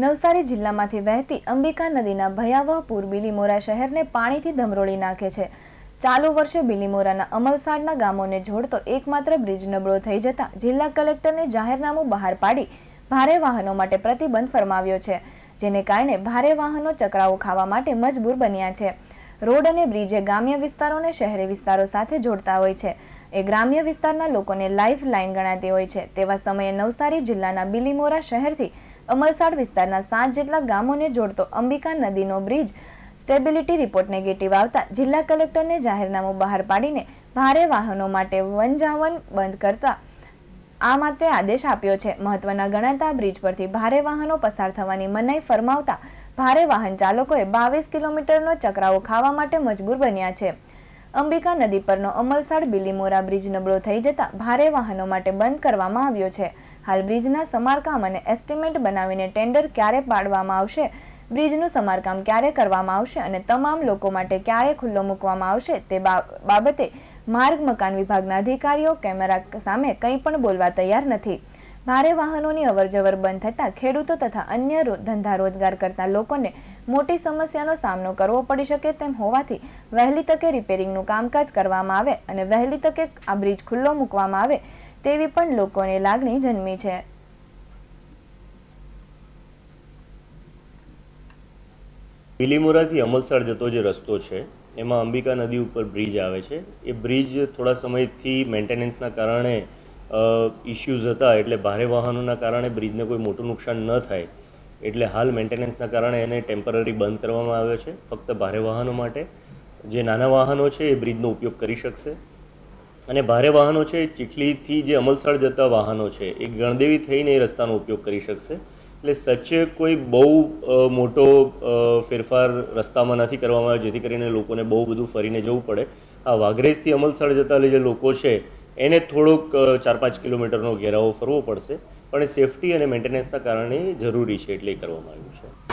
નવસારી જિલ્લામાંથી વહેતી અંબિકા નદીના ભયાવહ પૂર બિલીમોરા શહેરને પાણીથી ધમરોળી નાખે છે ચાલુ વર્ષે બિલીમોરાના અમલસાડના ગામોને જોડતો એકમાત્ર બ્રિજ નબળો થઈ જતા જિલ્લા કલેક્ટરને જાહેરનામું બહાર પાડી ભારે વાહનો માટે પ્રતિબંધ ફરમાવ્યો છે જેને કારણે ભારે વાહનો ચકરાઓ ખાવા માટે મજબૂર બન્યા છે રોડ અને બ્રિજે ગ્રામ્ય વિસ્તારોને શહેરી વિસ્તારો સાથે જોડતા હોય છે એ ગ્રામ્ય વિસ્તારના લોકોને લાઇફ લાઇન ગણાતી હોય છે તેવા સમયે નવસારી જિલ્લાના બિલીમોરા શહેરથી અમલસાડ વિસ્તારના સાત જેટલા ગામોને જોડતો અંબિકા નદીનો બ્રિજ સ્ટેબિલિટી રિપોર્ટ નેગેટિવ આવતા જિલ્લા કલેક્ટરને જાહેરનામું બહાર પાડીને ભારે વાહનો માટે વનજાવન બંધ કરતા આ માટે આદેશ આપ્યો છે મહત્વના ગણાતા બ્રિજ પરથી ભારે વાહનો પસાર થવાની મનાઈ ફરમાવતા ભારે વાહન ચાલકોએ બાવીસ કિલોમીટરનો ચકરાવો ખાવા માટે મજબૂર બન્યા છે અંબિકા નદી પરનો અમલસાડ બિલીમોરા બ્રિજ નબળો થઈ જતા ભારે વાહનો માટે બંધ કરવામાં આવ્યો છે હાલ બ્રિજના સમારકામ અને એસ્ટિમેટ બનાવીને ટેન્ડર ક્યારે પાડવામાં આવશે બ્રિજનું સમારકામ ક્યારે કરવામાં આવશે અને તમામ લોકો માટે ક્યારે ખુલ્લો મૂકવામાં આવશે તે બાબતે માર્ગ મકાન વિભાગના અધિકારીઓ કેમેરા સામે કંઈ પણ બોલવા તૈયાર નથી ભારે વાહનોની અવરજવર બંધ થતાં ખેડૂતો તથા અન્ય ધંધા રોજગાર કરતા લોકોને મોટી સમસ્યાનો સામનો કરવો પડી શકે તેમ હોવાથી વહેલી તકે રિપેરિંગનું કામકાજ કરવામાં આવે અને વહેલી તકે આ બ્રિજ ખુલ્લો મૂકવામાં આવે તેવી પણ લોકોને લાગણી જન્મી છે બિલીમોરાથી અમલસાડ જતો જે રસ્તો છે એમાં અંબિકા નદી ઉપર બ્રિજ આવે છે એ બ્રિજ થોડા સમયથી મેન્ટેનન્સના કારણે ઇશ્યુઝ હતા એટલે ભારે વાહનોના કારણે બ્રિજને કોઈ મોટું નુકસાન ન થાય એટલે હાલ મેન્ટેનન્સના કારણે એને ટેમ્પરરી બંધ કરવામાં આવ્યો છે ફક્ત ભારે વાહનો માટે જે નાના વાહનો છે એ બ્રિજનો ઉપયોગ કરી શકશે અને ભારે વાહનો છે ચીખલીથી જે અમલસાડ જતા વાહનો છે એ ગણદેવી થઈને એ રસ્તાનો ઉપયોગ કરી શકશે એટલે સચ્ચે કોઈ બહુ મોટો ફેરફાર રસ્તામાં નથી કરવામાં આવ્યો જેથી કરીને લોકોને બહુ બધું ફરીને જવું પડે આ વાઘરેજથી અમલસાડ જતા જે લોકો છે એને થોડોક ચાર પાંચ કિલોમીટરનો ઘેરાવો ફરવો પડશે પણ એ સેફટી અને મેન્ટેનન્સના કારણે જરૂરી છે એટલે એ કરવામાં આવ્યું છે